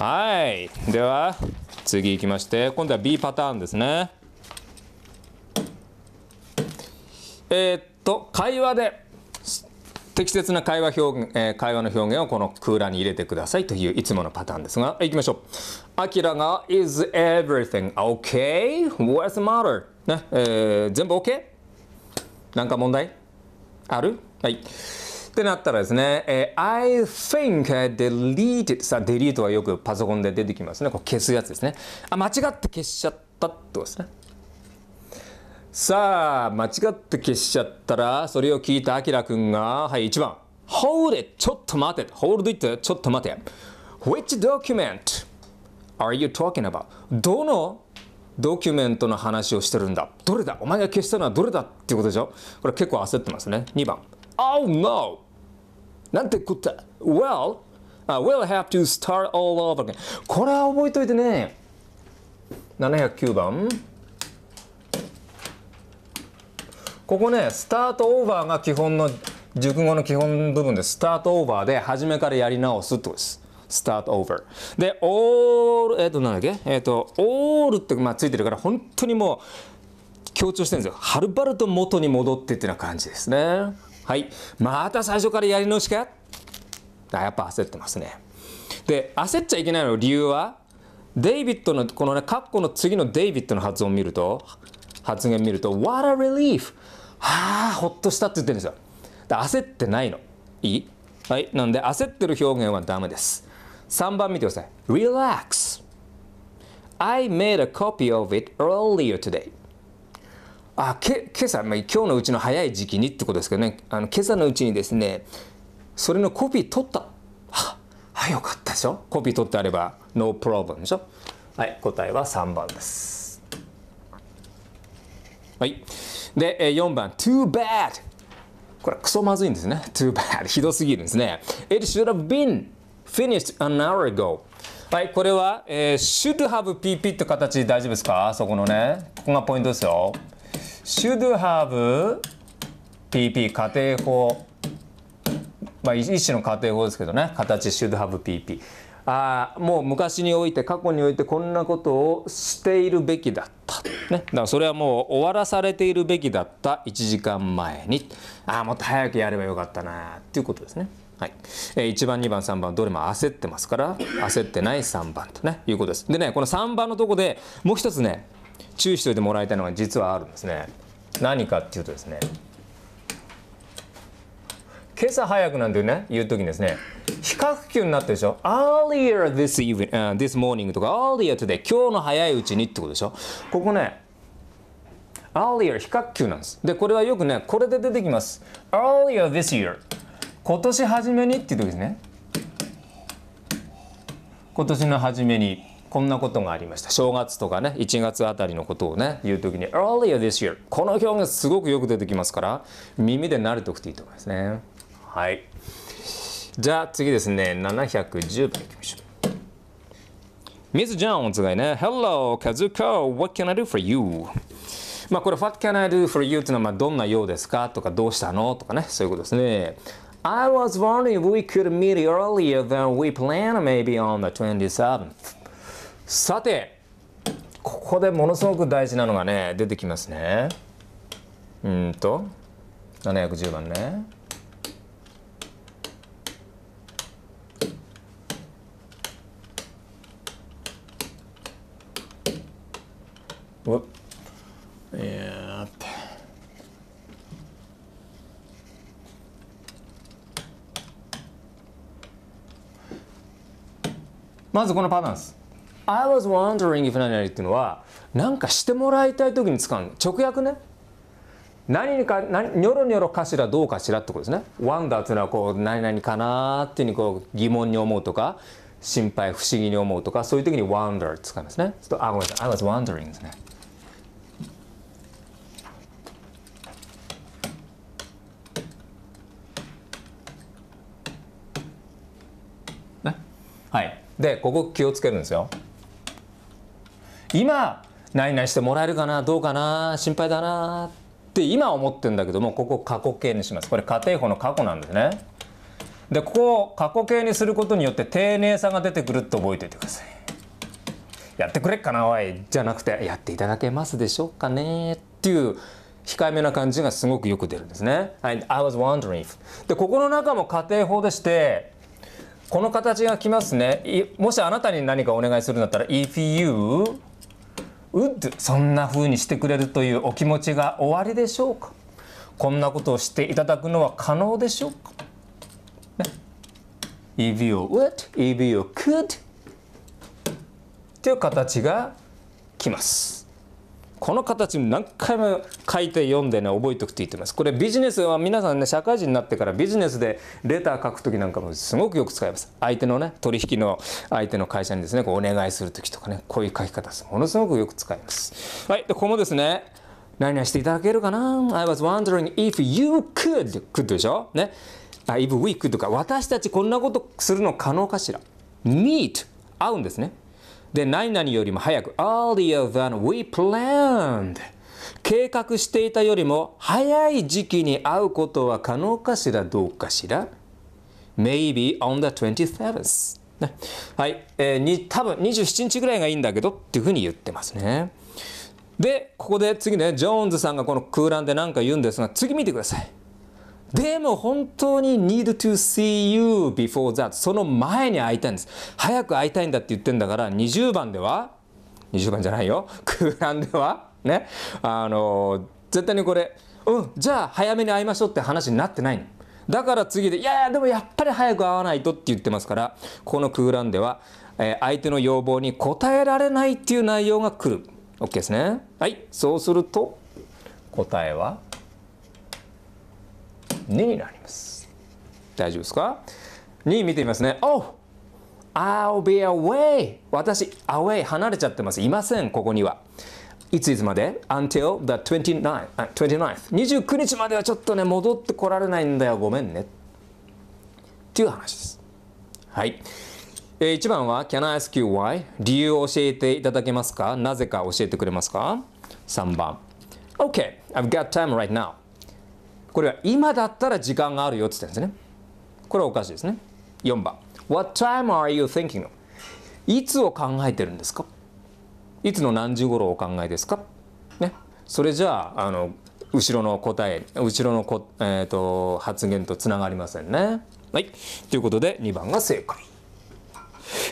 はいでは次いきまして今度は B パターンですねえー、っと会話で適切な会話表現、えー、会話の表現をこの空欄に入れてくださいといういつものパターンですがいきましょうあきらが is everything okay? what's the matter? ね、えー、全部 OK? 何か問題あるはいってなったらですね、えー、I think deleted さあ delete はよくパソコンで出てきますねこう消すやつですねあ間違って消しちゃったってことですねさあ間違って消しちゃったらそれを聞いたあきらくんがはい1番 Hold it ちょっと待て Hold it ちょっと待て Which document are you talking about? どのドキュメントの話をしてるんだどれだお前が消したのはどれだっていうことでしょこれ結構焦ってますね2番 Oh no! なんてこった Well, I will have to start all over again これは覚えといてね709番ここね、スタートオーバーが基本の熟語の基本部分でスタートオーバーで初めからやり直すってことです。スタートオーバー。で、オール、えっ、ー、と、なんだっけえっ、ー、と、オールって、まあ、ついてるから、本当にもう、強調してるんですよ。はるばると元に戻ってってな感じですね。はいまた最初からやり直しかやっぱ焦ってますねで焦っちゃいけないの理由はデイビッドのこのねカッコの次のデイビッドの発音を見ると発言見ると What a relief はあほっとしたって言ってるんですよで焦ってないのいいはいなんで焦ってる表現はダメです3番見てください Relax I made a copy of it earlier today あけ今朝、まあ、今日のうちの早い時期にってことですけどねあの今朝のうちにですねそれのコピー取ったははよかったでしょコピー取ってあればノープロブンでしょはい答えは3番ですはいで4番 Too bad これクソまずいんですね Too bad ひどすぎるんですね It should have been finished an hour ago はい、これは、えー、should have pp って形で大丈夫ですかそこのね。ここがポイントですよ。should have PP 仮定法まあ一種の仮定法ですけどね形 should have PP あもう昔において過去においてこんなことをしているべきだった、ね、だからそれはもう終わらされているべきだった1時間前にああもっと早くやればよかったなっていうことですね。はい、えー、1番2番3番どれも焦ってますから焦ってない3番とねいうことです。でねこの3番のとこでもう一つね注意しておいてもらいたいのが実はあるんですね何かっていうとですね今朝早くなんてね言う時にですね比較級になってるでしょ earlier this evening、uh,、this morning とか earlier today 今日の早いうちにってことでしょここね earlier 比較級なんですでこれはよくねこれで出てきます earlier this year 今年初めにっていう時ですね今年の初めにこんなことがありました。正月とかね、1月あたりのことをね、言うときに、earlier this year。この表現すごくよく出てきますから、耳で慣れておくといいと思いますね。はい。じゃあ次ですね、710番いきましょう。Miss Jones がね、Hello, Kazuko, what can I do for you? まあこれ、What can I do for you っていうのは、まあ、どんなようですかとか、どうしたのとかね、そういうことですね。I was wondering if we could meet earlier than we planned, maybe on the 27th. さてここでものすごく大事なのがね出てきますねうんと710番ねうっやってまずこのパターンです I was wondering if 何々っていうのは、何かしてもらいたい時に使うの。直訳ね。何か何ニョロニョロかしらどうかしらってことですね。Wonder っていうのはこう何々かなーっていうにこう疑問に思うとか心配不思議に思うとかそういう時に wonder って使うんですね。ちょっとあごめんなさい。I was wondering ですね、はい。でここ気をつけるんですよ。今何々してもらえるかなどうかな心配だなって今思ってるんだけどもここ過去形にしますこれ家庭法の過去なんですねでここを過去形にすることによって丁寧さが出てくるって覚えておいてくださいやってくれっかなおいじゃなくてやっていただけますでしょうかねっていう控えめな感じがすごくよく出るんですね。はい、I was wondering f でここの中も仮定法でしてこの形がきますねもしあなたに何かお願いするんだったら if you うっそんな風にしてくれるというお気持ちがおありでしょうかこんなことをしていただくのは可能でしょうか、ね、指 would could という形がきます。この形何回も書いて読んでね覚えておくと言ってますこれビジネスは皆さんね社会人になってからビジネスでレター書く時なんかもすごくよく使います相手のね取引の相手の会社にですねこうお願いする時とかねこういう書き方ですものすごくよく使いますはいでここもですね何々していただけるかな ?I was wondering if you could could でしょね if we could とか私たちこんなことするの可能かしら meet 合うんですねで、何々よりも早く earlier than we planned 計画していたよりも早い時期に会うことは可能かしらどうかしら Maybe on the 27th ね、はい、えー、に多分27日ぐらいがいいんだけどっていうふうに言ってますねでここで次ねジョーンズさんがこの空欄で何か言うんですが次見てくださいでも本当に need to see you before that その前に会いたいんです早く会いたいんだって言ってんだから20番では20番じゃないよ空欄ではねあの絶対にこれうんじゃあ早めに会いましょうって話になってないのだから次でいやいやでもやっぱり早く会わないとって言ってますからこの空欄では、えー、相手の要望に応えられないっていう内容が来る OK ですねはいそうすると答えは2になります大丈夫ですか2見てみますね Oh! I'll be away 私 away 離れちゃってますいませんここにはいついつまで ?until the 29th, 29th 29日まではちょっとね戻ってこられないんだよごめんねっていう話ですはい、えー、1番は Can I ask you why? 理由を教えていただけますかなぜか教えてくれますか3番 OK I've got time right now これは今だったら時間があるよって言ってんですね。これはおかしいですね。4番。What time are you thinking? いつを考えてるんですかいつの何時頃お考えですかね。それじゃあ、あの、後ろの答え、後ろのこ、えーと、と発言とつながりませんね。はい。ということで2番が正解。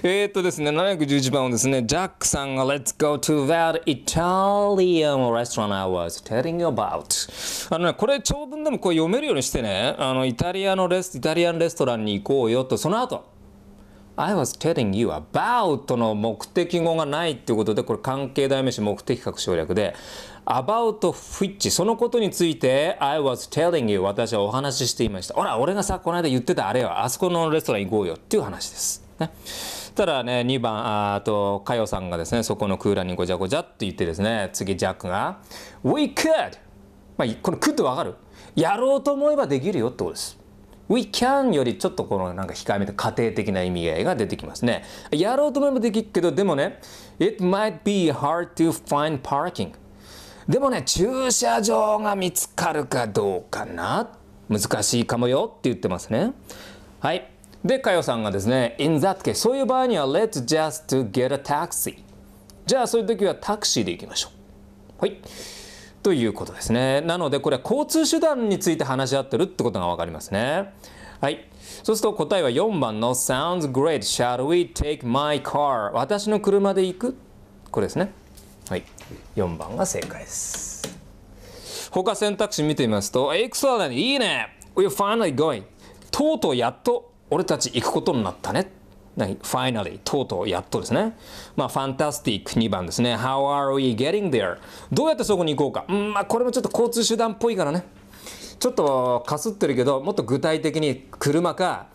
えー、っとですね、711番をですね、ジャックさんが Let's go to that Italian restaurant I was telling you about あのね、これ長文でもこう読めるようにしてね、あの、イタリアのレス、イタリアンレストランに行こうよと、その後、I was telling you about の目的語がないっていうことで、これ関係代名詞目的格省略で、about which そのことについて I was telling you 私はお話ししていました。ほら、俺がさ、この間言ってたあれよ、あそこのレストラン行こうよっていう話です。ね。たらね、2番、あと、佳代さんがですね、そこの空欄にごちゃごちゃって言ってですね、次、ジャックが、We could! まあ、この could わかるやろうと思えばできるよってことです。We can よりちょっとこのなんか控えめで家庭的な意味合いが出てきますね。やろうと思えばできるけど、でもね、It might be hard to find parking. でもね、駐車場が見つかるかどうかな。難しいかもよって言ってますね。はい。で、佳代さんがですね、in that case そういう場合には let's just to get a taxi じゃあそういう時はタクシーで行きましょう。はい。ということですね。なのでこれは交通手段について話し合ってるってことがわかりますね。はい。そうすると答えは4番の Sounds great. Shall we take my car? 私の車で行くこれですね。はい。4番が正解です。他選択肢見てみますと、エクサダンいいね !We're finally going! とうとうやっと俺たち行くことになったね。finally とうとうやっとですね。まあ、fantastic 2番ですね。How are we getting there? どうやってそこに行こうか。うん、まあ、これもちょっと交通手段っぽいからね。ちょっとかすってるけど、もっと具体的に車か、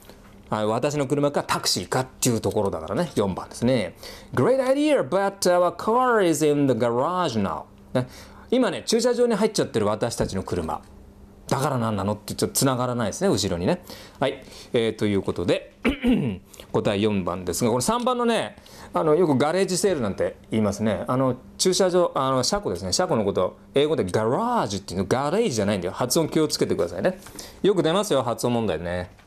私の車かタクシーかっていうところだからね。4番ですね。Great idea, but our car is in the garage now. 今ね、駐車場に入っちゃってる私たちの車。だから何なのってちょっとつながらないですね後ろにね。はい、えー、ということで 答え4番ですがこれ3番のねあのよくガレージセールなんて言いますねあの駐車場あの車庫ですね車庫のこと英語でガラージっていうのガレージじゃないんだよ発音気をつけてくださいねよく出ますよ発音問題ね。